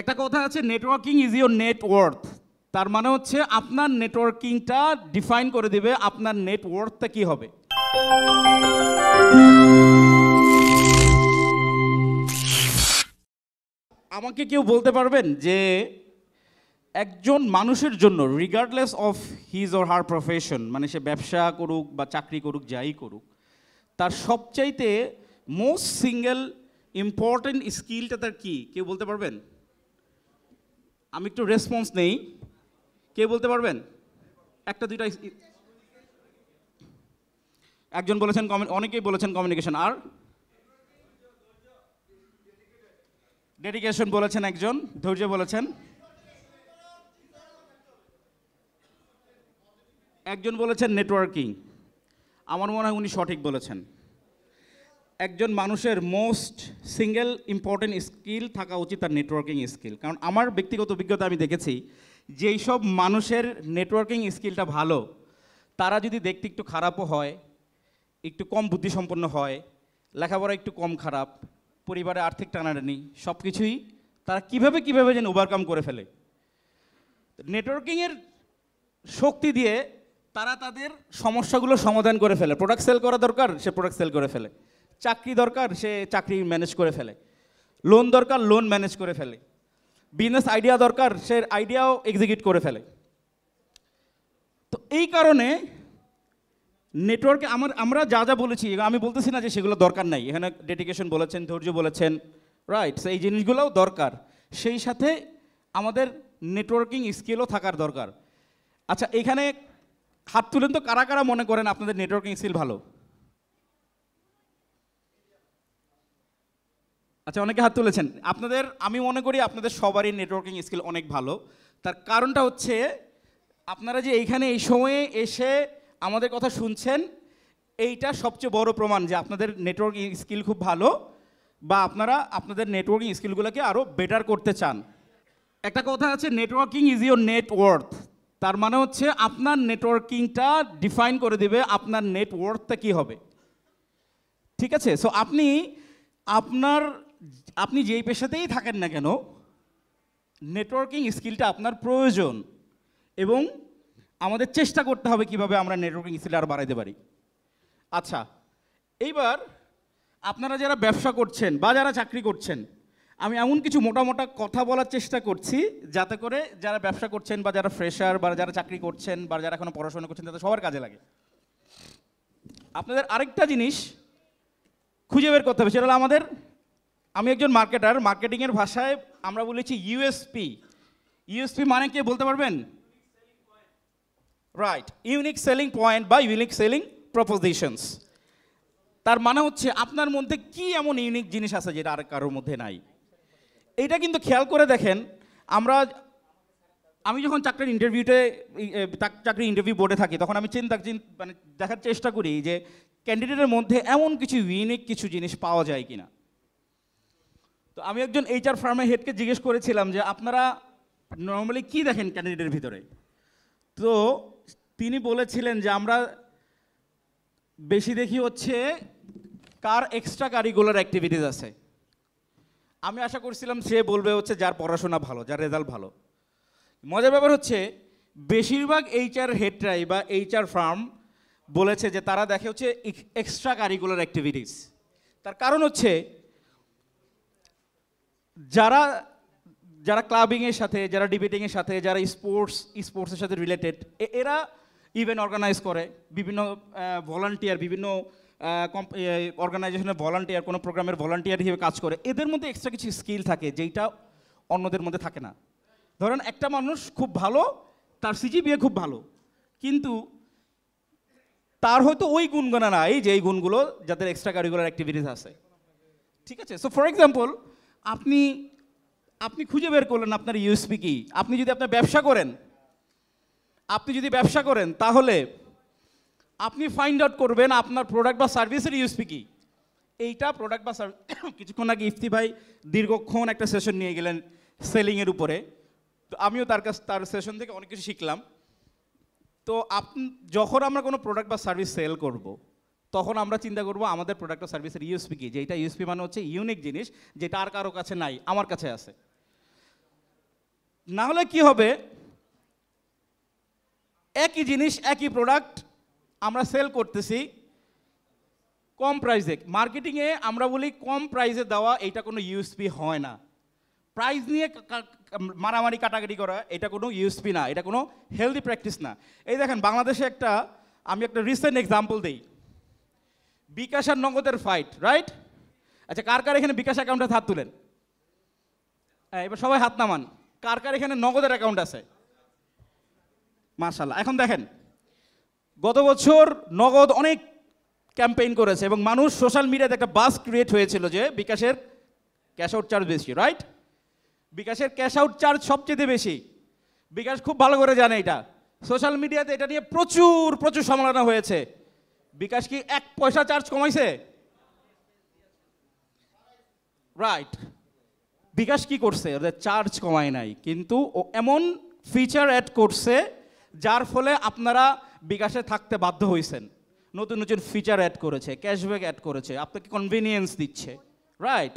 একটা কথা আছে নেটওয়ার্কিং ইজ ইউর নেটওয়ার্থ তার মানে হচ্ছে আপনার নেটওয়ার্কিংটা ডিফাইন করে দিবে আপনার নেটওয়ার্থটা কি হবে আমাকে কেউ বলতে পারবেন যে একজন মানুষের জন্য regardless of his or her profession মানে সে ব্যবসা করুক বা চাকরি করুক যাই করুক তার সবচাইতে মোস্ট সিঙ্গেল ইম্পর্টেন্ট স্কিলটা তার কি কেউ বলতে পারবেন আমি একটু রেসপন্স নেই কে বলতে পারবেন একটা দুইটা একজন বলেছেন অনেকেই বলেছেন কমিউনিকেশন আর ডেডিকেশন বলেছেন একজন ধৈর্য বলেছেন একজন বলেছেন নেটওয়ার্কিং আমার মনে হয় উনি সঠিক বলেছেন একজন মানুষের মোস্ট সিঙ্গেল ইম্পর্টেন্ট স্কিল থাকা উচিত তার নেটওয়ার্কিং স্কিল কারণ আমার ব্যক্তিগত অভিজ্ঞতা আমি দেখেছি যেই সব মানুষের নেটওয়ার্কিং স্কিলটা ভালো তারা যদি দেখতে একটু খারাপও হয় একটু কম বুদ্ধিসম্পন্ন হয় লেখাপড়া একটু কম খারাপ পরিবারে আর্থিক টানাটানি সব কিছুই তারা কিভাবে কিভাবে যেন ওভারকাম করে ফেলে নেটওয়ার্কিংয়ের শক্তি দিয়ে তারা তাদের সমস্যাগুলো সমাধান করে ফেলে প্রোডাক্ট সেল করা দরকার সে প্রোডাক্ট সেল করে ফেলে চাকরি দরকার সে চাকরি ম্যানেজ করে ফেলে লোন দরকার লোন ম্যানেজ করে ফেলে বিজনেস আইডিয়া দরকার সে আইডিয়াও এক্সিকিউট করে ফেলে তো এই কারণে নেটওয়ার্কে আমার আমরা যা যা বলেছি আমি বলতেছি না যে সেগুলো দরকার নাই এখানে ডেডিকেশন বলেছেন ধৈর্য বলেছেন রাইট এই জিনিসগুলোও দরকার সেই সাথে আমাদের নেটওয়ার্কিং স্কিলও থাকার দরকার আচ্ছা এখানে হাত তুলেন তো কারা কারা মনে করেন আপনাদের নেটওয়ার্কিং স্কিল ভালো আচ্ছা অনেকে হাত তুলেছেন আপনাদের আমি মনে করি আপনাদের সবারই নেটওয়ার্কিং স্কিল অনেক ভালো তার কারণটা হচ্ছে আপনারা যে এইখানে এই সময়ে এসে আমাদের কথা শুনছেন এইটা সবচেয়ে বড় প্রমাণ যে আপনাদের নেটওয়ার্কিং স্কিল খুব ভালো বা আপনারা আপনাদের নেটওয়ার্কিং স্কিলগুলোকে আরও বেটার করতে চান একটা কথা আছে নেটওয়ার্কিং ইজ ইউর নেটওয়ার্থ তার মানে হচ্ছে আপনার নেটওয়ার্কিংটা ডিফাইন করে দেবে আপনার নেটওয়ার্থটা কী হবে ঠিক আছে সো আপনি আপনার আপনি যেই পেশাতেই থাকেন না কেন নেটওয়ার্কিং স্কিলটা আপনার প্রয়োজন এবং আমাদের চেষ্টা করতে হবে কিভাবে আমরা নেটওয়ার্কিং স্কিল আর বাড়াইতে পারি আচ্ছা এইবার আপনারা যারা ব্যবসা করছেন বা যারা চাকরি করছেন আমি এমন কিছু মোটা মোটা কথা বলার চেষ্টা করছি যাতে করে যারা ব্যবসা করছেন বা যারা ফ্রেশার বা যারা চাকরি করছেন বা যারা এখনো পড়াশোনা করছেন তাদের সবার কাজে লাগে আপনাদের আরেকটা জিনিস খুঁজে বের করতে হবে সেটা হলো আমাদের আমি একজন মার্কেটার মার্কেটিংয়ের ভাষায় আমরা বলেছি ইউএসপি ইউএসপি মানে কি বলতে পারবেন রাইট ইউনিক সেলিং পয়েন্ট বা ইউনিক সেলিং প্রপোজিশনস তার মানে হচ্ছে আপনার মধ্যে কি এমন ইউনিক জিনিস আছে যেটা আর কারোর মধ্যে নাই এটা কিন্তু খেয়াল করে দেখেন আমরা আমি যখন চাকরির ইন্টারভিউতে চাকরির ইন্টারভিউ বোর্ডে থাকি তখন আমি চিন্তা মানে দেখার চেষ্টা করি যে ক্যান্ডিডেটের মধ্যে এমন কিছু ইউনিক কিছু জিনিস পাওয়া যায় কিনা তো আমি একজন এইচআর ফার্মের হেডকে জিজ্ঞেস করেছিলাম যে আপনারা নর্মালি কি দেখেন ক্যান্ডিডেটের ভিতরে তো তিনি বলেছিলেন যে আমরা বেশি দেখি হচ্ছে কার এক্সট্রা কারিকুলার অ্যাক্টিভিটিস আছে আমি আশা করছিলাম সে বলবে হচ্ছে যার পড়াশোনা ভালো যার রেজাল্ট ভালো মজার ব্যাপার হচ্ছে বেশিরভাগ এইচআর হেডরাই বা এইচআর ফার্ম বলেছে যে তারা দেখে হচ্ছে এক্সট্রা কারিকুলার অ্যাক্টিভিটিস তার কারণ হচ্ছে যারা যারা ক্লাবিংয়ের সাথে যারা ডিবেটিংয়ের সাথে যারা স্পোর্টস স্পোর্টসের সাথে রিলেটেড এরা ইভেন্ট অর্গানাইজ করে বিভিন্ন ভলান্টিয়ার বিভিন্ন অর্গানাইজেশনের ভলান্টিয়ার কোনো প্রোগ্রামের ভলান্টিয়ার হিসেবে কাজ করে এদের মধ্যে এক্সট্রা কিছু স্কিল থাকে যেইটা অন্যদের মধ্যে থাকে না ধরেন একটা মানুষ খুব ভালো তার সিজিবিএ খুব ভালো কিন্তু তার হয়তো ওই গুণগুণা নাই যে এই গুণগুলো যাদের এক্সট্রা কারিকুলার অ্যাক্টিভিটিস আছে ঠিক আছে সো ফর এক্সাম্পল আপনি আপনি খুঁজে বের করলেন আপনার ইউএসপি কি আপনি যদি আপনার ব্যবসা করেন আপনি যদি ব্যবসা করেন তাহলে আপনি ফাইন্ড আউট করবেন আপনার প্রোডাক্ট বা সার্ভিসের ইউএসপি কি এইটা প্রোডাক্ট বা সার্ভিস কিছুক্ষণ আগে ইফতি ভাই দীর্ঘক্ষণ একটা সেশন নিয়ে গেলেন সেলিংয়ের উপরে তো আমিও তার কাছ তার সেশন থেকে অনেক কিছু শিখলাম তো আপ যখন আমরা কোনো প্রোডাক্ট বা সার্ভিস সেল করব তখন আমরা চিন্তা করব আমাদের প্রোডাক্ট সার্ভিসের ইউএসপি কি যেটা ইউএসপি মানে হচ্ছে ইউনিক জিনিস যেটা আর কারো কাছে নাই আমার কাছে আছে না হলে কি হবে একই জিনিস একই প্রোডাক্ট আমরা সেল করতেছি কম প্রাইসে মার্কেটিংয়ে আমরা বলি কম প্রাইসে দেওয়া এটা কোনো ইউএসপি হয় না প্রাইস নিয়ে মারামারি কাটাকাটি করা এটা কোনো ইউএসপি না এটা কোনো হেলদি প্র্যাকটিস না এই দেখেন বাংলাদেশে একটা আমি একটা রিসেন্ট এক্সাম্পল দিই বিকাশ আর নগদের ফাইট রাইট আচ্ছা কার কার এখানে বিকাশ অ্যাকাউন্টে হাত তুলেন হ্যাঁ এবার সবাই হাত নামান কার কার এখানে নগদের অ্যাকাউন্ট আছে মার্শাল্লাহ এখন দেখেন গত বছর নগদ অনেক ক্যাম্পেইন করেছে এবং মানুষ সোশ্যাল মিডিয়াতে একটা বাস ক্রিয়েট হয়েছিল যে বিকাশের ক্যাশ আউট চার্জ বেশি রাইট বিকাশের ক্যাশ আউট চার্জ সবচেয়ে বেশি বিকাশ খুব ভালো করে জানে এটা সোশ্যাল মিডিয়াতে এটা নিয়ে প্রচুর প্রচুর সমালোচনা হয়েছে বিকাশ কি এক পয়সা চার্জ কমাইছে রাইট বিকাশ কি করছে ওদের চার্জ কমায় নাই কিন্তু ও এমন ফিচার অ্যাড করছে যার ফলে আপনারা বিকাশে থাকতে বাধ্য হয়েছেন নতুন নতুন ফিচার অ্যাড করেছে ক্যাশব্যাক অ্যাড করেছে আপনাকে কনভিনিয়েন্স দিচ্ছে রাইট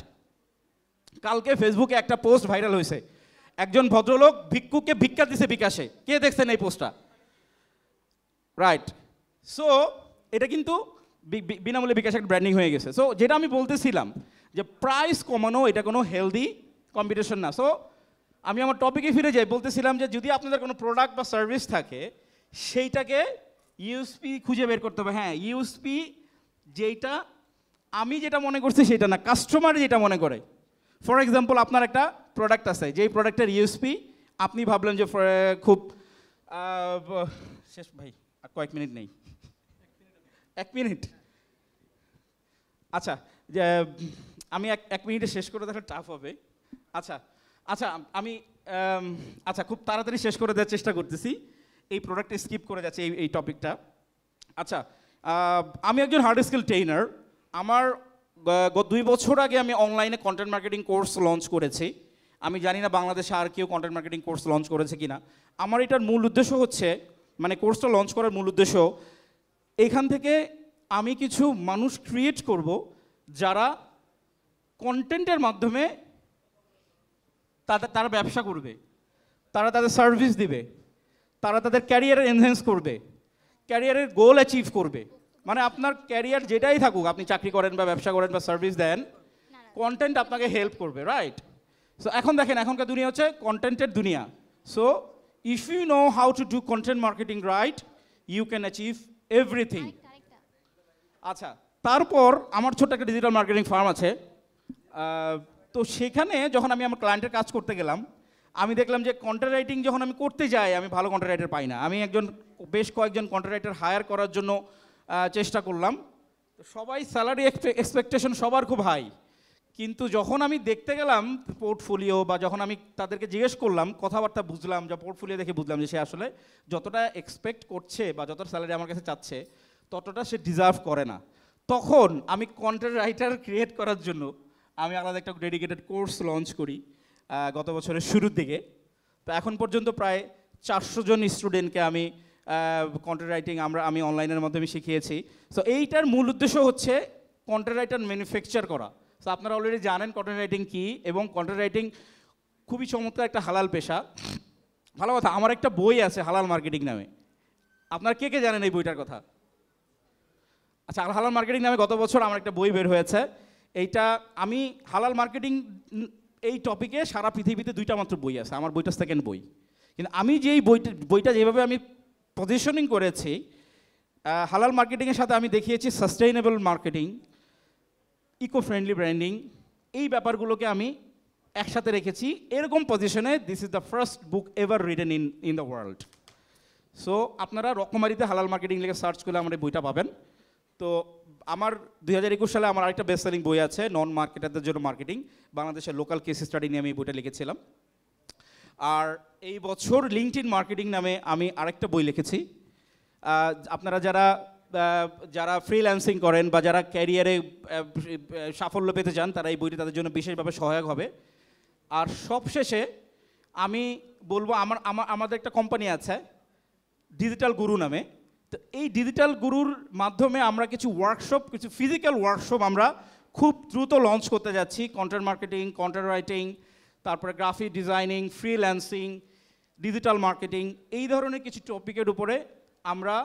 কালকে ফেসবুকে একটা পোস্ট ভাইরাল হয়েছে একজন ভদ্রলোক ভিক্ষুকে ভিক্ষা দিছে বিকাশে কে দেখছেন এই পোস্টটা রাইট সো এটা কিন্তু বিনামূল্যে বিকাশ একটা ব্র্যান্ডিং হয়ে গেছে সো যেটা আমি বলতেছিলাম যে প্রাইস কমানো এটা কোনো হেলদি কম্পিটিশন না সো আমি আমার টপিকে ফিরে যাই বলতেছিলাম যে যদি আপনাদের কোনো প্রোডাক্ট বা সার্ভিস থাকে সেইটাকে ইউএসপি খুঁজে বের করতে হবে হ্যাঁ ইউএসপি যেইটা আমি যেটা মনে করছি সেটা না কাস্টমার যেটা মনে করে ফর এক্সাম্পল আপনার একটা প্রোডাক্ট আছে যেই প্রোডাক্টের ইউএসপি আপনি ভাবলেন যে খুব শেষ ভাই আর কয়েক মিনিট নেই এক মিনিট আচ্ছা যে আমি এক এক মিনিটে শেষ করে তাহলে টাফ হবে আচ্ছা আচ্ছা আমি আচ্ছা খুব তাড়াতাড়ি শেষ করে দেওয়ার চেষ্টা করতেছি এই প্রোডাক্টে স্কিপ করে যাচ্ছে এই এই টপিকটা আচ্ছা আমি একজন হার্ড স্কিল ট্রেনার আমার দুই বছর আগে আমি অনলাইনে কন্টেন্ট মার্কেটিং কোর্স লঞ্চ করেছি আমি জানি না বাংলাদেশে আর কেউ কন্টেন্ট মার্কেটিং কোর্স লঞ্চ করেছে কি না আমার এটার মূল উদ্দেশ্য হচ্ছে মানে কোর্সটা লঞ্চ করার মূল উদ্দেশ্য এখান থেকে আমি কিছু মানুষ ক্রিয়েট করব যারা কন্টেন্টের মাধ্যমে তাদের তারা ব্যবসা করবে তারা তাদের সার্ভিস দিবে তারা তাদের ক্যারিয়ারের এনহেন্স করবে ক্যারিয়ারের গোল অ্যাচিভ করবে মানে আপনার ক্যারিয়ার যেটাই থাকুক আপনি চাকরি করেন বা ব্যবসা করেন বা সার্ভিস দেন কন্টেন্ট আপনাকে হেল্প করবে রাইট সো এখন দেখেন এখনকার দুনিয়া হচ্ছে কন্টেন্টের দুনিয়া so if you know how to do content marketing right you can achieve everything আচ্ছা তারপর আমার ছোট একটা ডিজিটাল মার্কেটিং ফার্ম আছে তো সেখানে যখন আমি আমার ক্লায়েন্টের কাজ করতে গেলাম আমি দেখলাম যে কন্ট্রাক্ট রাইটিং যখন আমি করতে যাই আমি ভালো কন্ট্রাক্ট রাইটার পাই না আমি একজন বেশ কয়েকজন কন্ট্রাক্ট রাইটার হায়ার করার জন্য চেষ্টা করলাম সবাই স্যালারি এক্সপেক্টেশন সবার খুব হাই কিন্তু যখন আমি দেখতে গেলাম পোর্টফোলিও বা যখন আমি তাদেরকে জিজ্ঞেস করলাম কথাবার্তা বুঝলাম যা পোর্টফোলিও দেখে বুঝলাম যে সে আসলে যতটা এক্সপেক্ট করছে বা যতটা স্যালারি আমার কাছে চাচ্ছে ততটা সে ডিজার্ভ করে না তখন আমি কন্টেন্ট রাইটার ক্রিয়েট করার জন্য আমি আলাদা একটা ডেডিকেটেড কোর্স লঞ্চ করি গত বছরের শুরুর দিকে তো এখন পর্যন্ত প্রায় চারশো জন স্টুডেন্টকে আমি কন্টেন্ট রাইটিং আমরা আমি অনলাইনের মাধ্যমে শিখিয়েছি সো এইটার মূল উদ্দেশ্য হচ্ছে কন্টেন্ট রাইটার ম্যানুফ্যাকচার করা সো আপনারা অলরেডি জানেন কন্টেন্ট রাইটিং কী এবং কন্টেন্ট রাইটিং খুবই চমৎকার একটা হালাল পেশা ভালো কথা আমার একটা বই আছে হালাল মার্কেটিং নামে আপনারা কে কে জানেন এই বইটার কথা আচ্ছা আর হালাল মার্কেটিং নামে গত বছর আমার একটা বই বের হয়েছে এইটা আমি হালাল মার্কেটিং এই টপিকে সারা পৃথিবীতে দুইটা মাত্র বই আছে আমার বইটা সেকেন্ড বই কিন্তু আমি যেই বইটা বইটা যেভাবে আমি পজিশনিং করেছি হালাল মার্কেটিংয়ের সাথে আমি দেখিয়েছি sustainable marketing eco friendly branding এই ব্যাপারগুলোকে আমি একসাথে রেখেছি এরকম পজিশনে this is the first book ever written in in the world so আপনারা রকমারিতে হালাল মার্কেটিং লিখে সার্চ করলে আমার এই বইটা পাবেন তো আমার দুই সালে আমার আরেকটা বেস্ট সেলিং বই আছে নন মার্কেটারদের জন্য মার্কেটিং বাংলাদেশের লোকাল কেস স্টাডি নিয়ে আমি বইটা লিখেছিলাম আর এই বছর লিঙ্কড ইন মার্কেটিং নামে আমি আরেকটা বই লিখেছি আপনারা যারা যারা ফ্রিল্যান্সিং করেন বা যারা ক্যারিয়ারে সাফল্য পেতে চান তারা এই বইটি তাদের জন্য বিশেষভাবে সহায়ক হবে আর সবশেষে আমি বলবো আমার আমার আমাদের একটা কোম্পানি আছে ডিজিটাল গুরু নামে তো এই ডিজিটাল গুরুর মাধ্যমে আমরা কিছু ওয়ার্কশপ কিছু ফিজিক্যাল ওয়ার্কশপ আমরা খুব দ্রুত লঞ্চ করতে যাচ্ছি কন্টেন্ট মার্কেটিং কন্টেন্ট রাইটিং তারপরে graphic designing freelancing digital marketing এই ধরনের কিছু টপিকের উপরে আমরা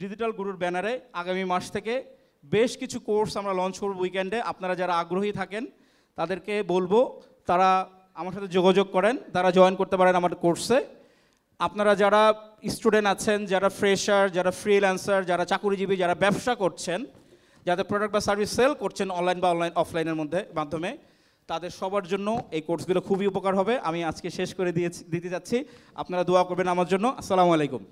ডিজিটাল গুরুর ব্যানারে আগামী মাস থেকে বেশ কিছু কোর্স আমরা লঞ্চ করব উইকেন্ডে আপনারা যারা আগ্রহী থাকেন তাদেরকে বলবো তারা আমার সাথে যোগাযোগ করেন তারা জয়েন করতে পারেন আমার কোর্সে আপনারা যারা স্টুডেন্ট আছেন যারা ফ্রেশার যারা ফ্রিল্যান্সার যারা চাকুরিজীবী যারা ব্যবসা করছেন যাদের প্রোডাক্ট বা সার্ভিস সেল করছেন অনলাইন বা অনলাইন অফলাইনের মধ্যে মাধ্যমে তাদের সবার জন্য এই কোর্সগুলো খুবই উপকার হবে আমি আজকে শেষ করে দিয়েছি দিতে যাচ্ছি আপনারা দোয়া করবেন আমার জন্য আসসালামু আলাইকুম